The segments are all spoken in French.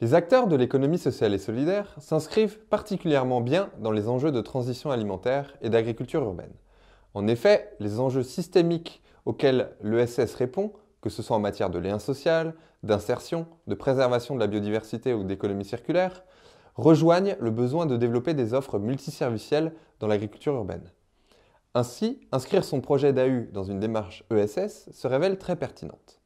Les acteurs de l'économie sociale et solidaire s'inscrivent particulièrement bien dans les enjeux de transition alimentaire et d'agriculture urbaine. En effet, les enjeux systémiques auxquels l'ESS répond, que ce soit en matière de lien social, d'insertion, de préservation de la biodiversité ou d'économie circulaire, rejoignent le besoin de développer des offres multiservicielles dans l'agriculture urbaine. Ainsi, inscrire son projet d'AU dans une démarche ESS se révèle très pertinente.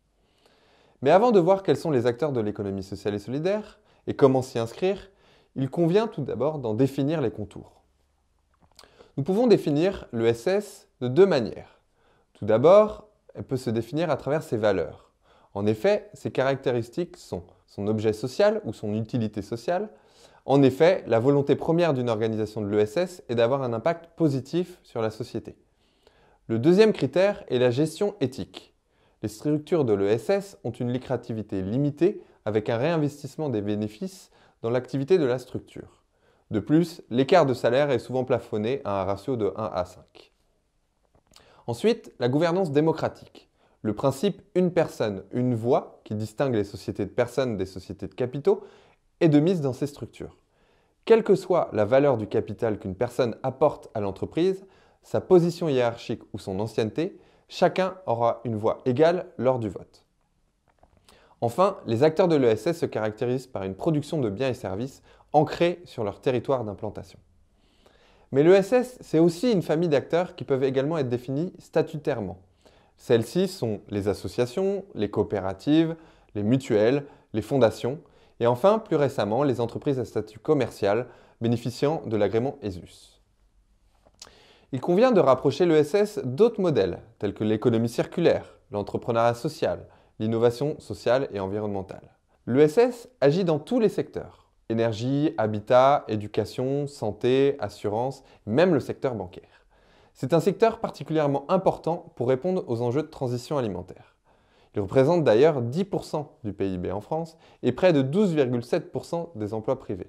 Mais avant de voir quels sont les acteurs de l'économie sociale et solidaire et comment s'y inscrire, il convient tout d'abord d'en définir les contours. Nous pouvons définir l'ESS de deux manières. Tout d'abord, elle peut se définir à travers ses valeurs. En effet, ses caractéristiques sont son objet social ou son utilité sociale, en effet, la volonté première d'une organisation de l'ESS est d'avoir un impact positif sur la société. Le deuxième critère est la gestion éthique. Les structures de l'ESS ont une lucrativité limitée avec un réinvestissement des bénéfices dans l'activité de la structure. De plus, l'écart de salaire est souvent plafonné à un ratio de 1 à 5. Ensuite, la gouvernance démocratique. Le principe une personne, une voix, qui distingue les sociétés de personnes des sociétés de capitaux, et de mise dans ces structures. Quelle que soit la valeur du capital qu'une personne apporte à l'entreprise, sa position hiérarchique ou son ancienneté, chacun aura une voix égale lors du vote. Enfin, les acteurs de l'ESS se caractérisent par une production de biens et services ancrés sur leur territoire d'implantation. Mais l'ESS, c'est aussi une famille d'acteurs qui peuvent également être définis statutairement. Celles-ci sont les associations, les coopératives, les mutuelles, les fondations, et enfin, plus récemment, les entreprises à statut commercial bénéficiant de l'agrément ESUS. Il convient de rapprocher l'ESS d'autres modèles, tels que l'économie circulaire, l'entrepreneuriat social, l'innovation sociale et environnementale. L'ESS agit dans tous les secteurs énergie, habitat, éducation, santé, assurance, même le secteur bancaire. C'est un secteur particulièrement important pour répondre aux enjeux de transition alimentaire. Il représente d'ailleurs 10% du PIB en France et près de 12,7% des emplois privés.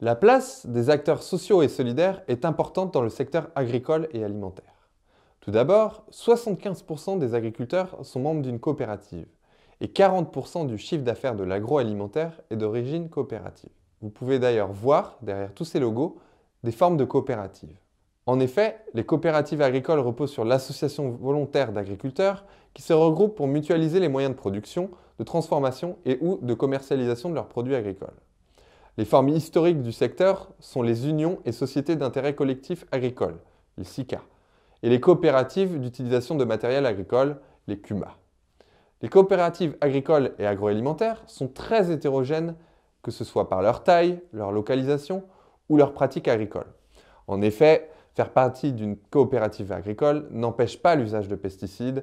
La place des acteurs sociaux et solidaires est importante dans le secteur agricole et alimentaire. Tout d'abord, 75% des agriculteurs sont membres d'une coopérative et 40% du chiffre d'affaires de l'agroalimentaire est d'origine coopérative. Vous pouvez d'ailleurs voir derrière tous ces logos des formes de coopératives. En effet, les coopératives agricoles reposent sur l'association volontaire d'agriculteurs qui se regroupent pour mutualiser les moyens de production, de transformation et ou de commercialisation de leurs produits agricoles. Les formes historiques du secteur sont les unions et sociétés d'intérêt collectif agricole, les SICA, et les coopératives d'utilisation de matériel agricole, les CUMA. Les coopératives agricoles et agroalimentaires sont très hétérogènes, que ce soit par leur taille, leur localisation ou leurs pratiques agricoles. En effet, Faire partie d'une coopérative agricole n'empêche pas l'usage de pesticides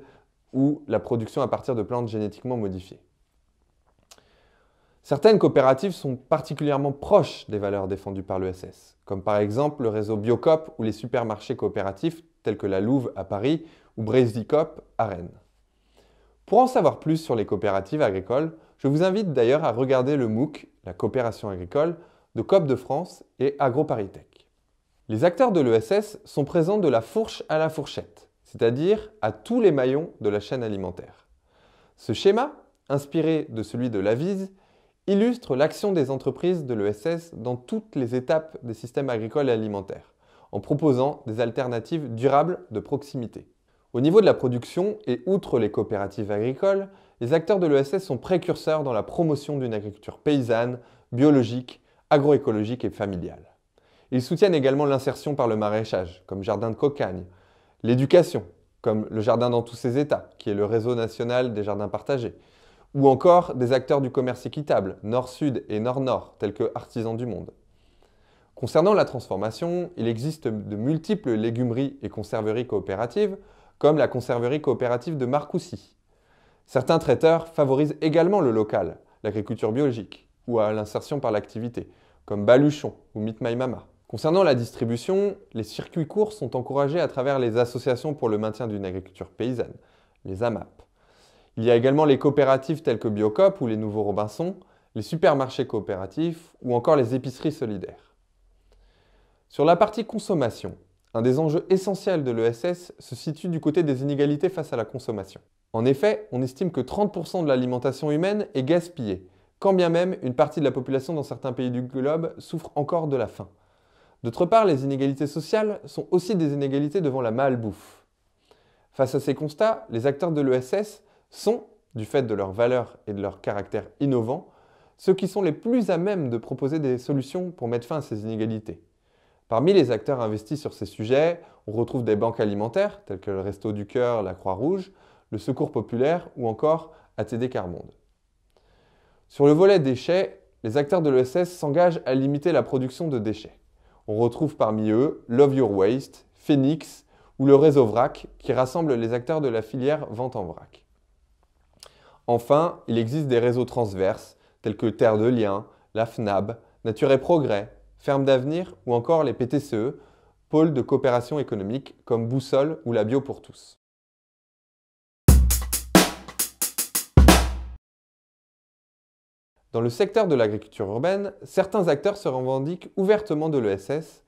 ou la production à partir de plantes génétiquement modifiées. Certaines coopératives sont particulièrement proches des valeurs défendues par l'ESS, comme par exemple le réseau Biocop ou les supermarchés coopératifs tels que la Louve à Paris ou Brésicop à Rennes. Pour en savoir plus sur les coopératives agricoles, je vous invite d'ailleurs à regarder le MOOC, la coopération agricole, de COP de France et AgroParisTech. Les acteurs de l'ESS sont présents de la fourche à la fourchette, c'est-à-dire à tous les maillons de la chaîne alimentaire. Ce schéma, inspiré de celui de l'AVISE, illustre l'action des entreprises de l'ESS dans toutes les étapes des systèmes agricoles et alimentaires, en proposant des alternatives durables de proximité. Au niveau de la production, et outre les coopératives agricoles, les acteurs de l'ESS sont précurseurs dans la promotion d'une agriculture paysanne, biologique, agroécologique et familiale. Ils soutiennent également l'insertion par le maraîchage, comme Jardin de Cocagne, l'éducation, comme le Jardin dans tous ses états, qui est le réseau national des jardins partagés, ou encore des acteurs du commerce équitable, Nord-Sud et Nord-Nord, tels que Artisans du Monde. Concernant la transformation, il existe de multiples légumeries et conserveries coopératives, comme la conserverie coopérative de Marcoussis. Certains traiteurs favorisent également le local, l'agriculture biologique, ou à l'insertion par l'activité, comme Baluchon ou Mama. Concernant la distribution, les circuits courts sont encouragés à travers les associations pour le maintien d'une agriculture paysanne, les AMAP. Il y a également les coopératives telles que Biocop ou les Nouveaux robinsons les supermarchés coopératifs ou encore les épiceries solidaires. Sur la partie consommation, un des enjeux essentiels de l'ESS se situe du côté des inégalités face à la consommation. En effet, on estime que 30% de l'alimentation humaine est gaspillée, quand bien même une partie de la population dans certains pays du globe souffre encore de la faim. D'autre part, les inégalités sociales sont aussi des inégalités devant la malbouffe. Face à ces constats, les acteurs de l'ESS sont, du fait de leur valeur et de leur caractère innovant, ceux qui sont les plus à même de proposer des solutions pour mettre fin à ces inégalités. Parmi les acteurs investis sur ces sujets, on retrouve des banques alimentaires telles que le Resto du Cœur, la Croix-Rouge, le Secours Populaire ou encore ATD Carmonde. Sur le volet déchets, les acteurs de l'ESS s'engagent à limiter la production de déchets. On retrouve parmi eux Love Your Waste, Phoenix ou le réseau VRAC qui rassemble les acteurs de la filière vente en vrac. Enfin, il existe des réseaux transverses tels que Terre de Liens, la FNAB, Nature et Progrès, Ferme d'avenir ou encore les PTCE, pôles de coopération économique comme Boussole ou la Bio pour tous. Dans le secteur de l'agriculture urbaine, certains acteurs se revendiquent ouvertement de l'ESS,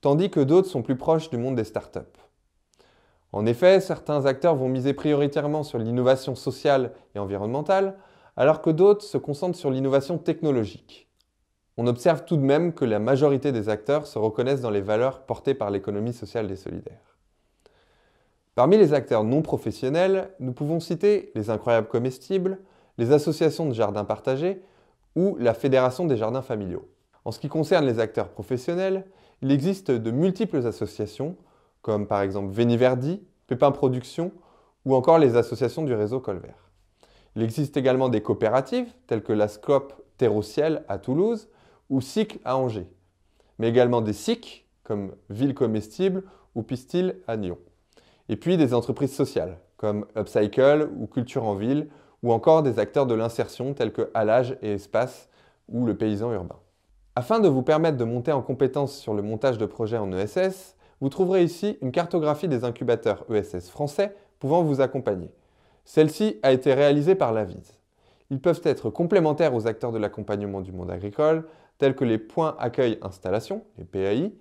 tandis que d'autres sont plus proches du monde des startups. En effet, certains acteurs vont miser prioritairement sur l'innovation sociale et environnementale, alors que d'autres se concentrent sur l'innovation technologique. On observe tout de même que la majorité des acteurs se reconnaissent dans les valeurs portées par l'économie sociale des solidaires. Parmi les acteurs non professionnels, nous pouvons citer les incroyables comestibles, les associations de jardins partagés ou la Fédération des jardins familiaux. En ce qui concerne les acteurs professionnels, il existe de multiples associations, comme par exemple Veniverdi, Pépin Productions ou encore les associations du réseau Colvert. Il existe également des coopératives telles que la SCOP Terre-au-Ciel à Toulouse ou Cycle à Angers, mais également des SIC comme Ville Comestible ou Pistil à Nyon. Et puis des entreprises sociales comme Upcycle ou Culture en Ville ou encore des acteurs de l'insertion tels que Halage et Espace ou le paysan urbain. Afin de vous permettre de monter en compétence sur le montage de projets en ESS, vous trouverez ici une cartographie des incubateurs ESS français pouvant vous accompagner. Celle-ci a été réalisée par l'AVIS. Ils peuvent être complémentaires aux acteurs de l'accompagnement du monde agricole, tels que les points accueil installation, les PAI,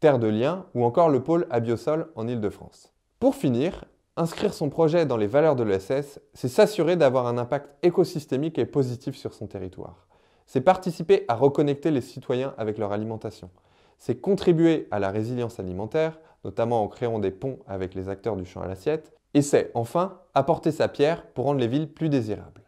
Terre de Liens ou encore le pôle Abiosol en Ile-de-France. Pour finir, Inscrire son projet dans les valeurs de l'ESS, c'est s'assurer d'avoir un impact écosystémique et positif sur son territoire. C'est participer à reconnecter les citoyens avec leur alimentation. C'est contribuer à la résilience alimentaire, notamment en créant des ponts avec les acteurs du champ à l'assiette. Et c'est, enfin, apporter sa pierre pour rendre les villes plus désirables.